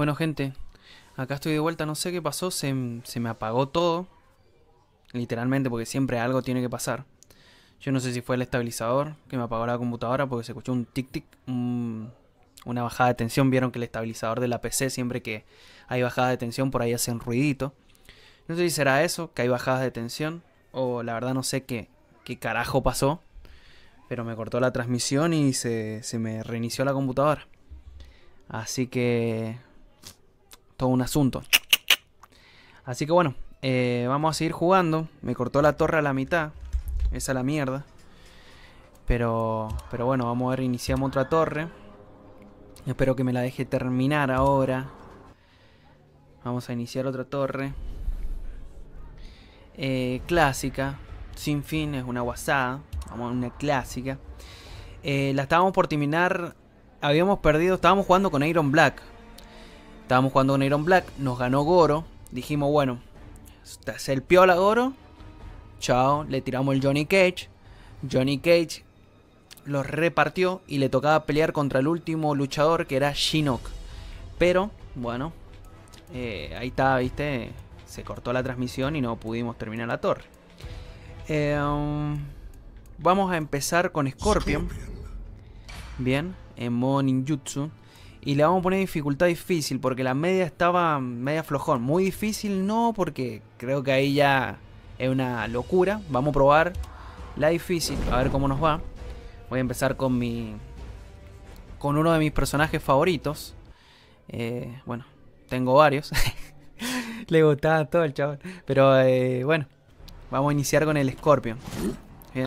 Bueno, gente, acá estoy de vuelta, no sé qué pasó, se, me apagó todo. Literalmente, porque siempre algo tiene que pasar. Yo no sé si fue el estabilizador que me apagó la computadora porque se escuchó un tic-tic, una bajada de tensión. Vieron que el estabilizador de la PC, siempre que hay bajada de tensión, por ahí hacen ruidito. No sé si será eso, que hay bajadas de tensión, o la verdad no sé qué, qué carajo pasó. Pero me cortó la transmisión y se, se me reinició la computadora. Así que todo un asunto. Así que bueno, eh, vamos a seguir jugando. Me cortó la torre a la mitad. Esa es la mierda. Pero, pero bueno, vamos a ver, iniciamos otra torre. Espero que me la deje terminar ahora. Vamos a iniciar otra torre. Eh, clásica. Sin fin, es una guasada. Vamos a una clásica. Eh, la estábamos por terminar. Habíamos perdido. Estábamos jugando con Iron Black. Estábamos jugando con Iron Black, nos ganó Goro. Dijimos, bueno, se el piola Goro. Chao, le tiramos el Johnny Cage. Johnny Cage los repartió y le tocaba pelear contra el último luchador que era Shinnok. Pero, bueno, eh, ahí está, viste, se cortó la transmisión y no pudimos terminar la torre. Em, vamos a empezar con Scorpion. Bien, en modo ninjutsu y le vamos a poner dificultad difícil porque la media estaba media flojón. Muy difícil no, porque creo que ahí ya es una locura. Vamos a probar la difícil, a ver cómo nos va. Voy a empezar con mi... Con uno de mis personajes favoritos. Eh, bueno, tengo varios. le gustaba todo el chaval. Pero eh, bueno, vamos a iniciar con el Scorpion.